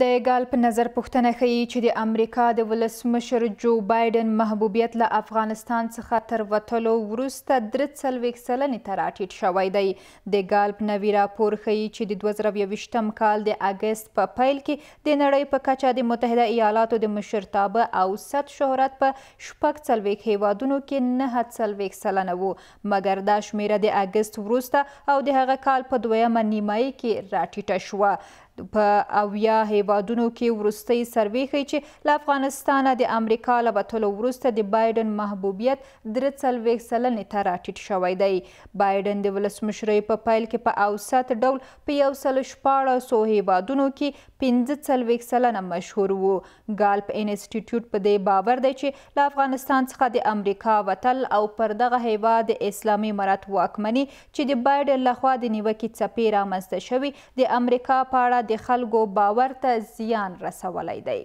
د ګال په نظر پښتنه خي چې د امریکا د ولسمشر جو بایدن محبوبیت له افغانستان څخه تر وټلو ورسته درې څلويک سلنې تر اټیټ شوې دی د ګال په نوی راپور خي چې د 2023م کال د اگست په پیل کې د نړۍ په کچه د متحده ایالاتو د مشرتابه اوسط شهرت په شپږ څلويک هیوادونو کې نه څلويک سلنه وو مګر دا شمیره د اگست ورسته او د هغه کال په دویمه نیمایي کې راټیټه شوه په اویا هیوادونو کې ورستۍ سروې ښیي چې له افغانستانه د امریکا له وتلو وروسته د بایډن محبوبیت درې څلوېښت سلنې ته راټیټ شوی دی بایډن د ولسمشرۍ په پیل کې په اوسط ډول په یو سل شپاړسو هیوادونو کې پنځه څلوېښت سلنه مشهور و ګالپ انسټیټیوټ په دې باور دی چې له افغانستان څخه د امریکا وتل او پر دغه هیواد اسلامي امارات واکمني چې د بایډن لخوا د نیوکې څپې رامنځته شوي د امریکا په اړه د خلکو باور ته زیان رسولی دی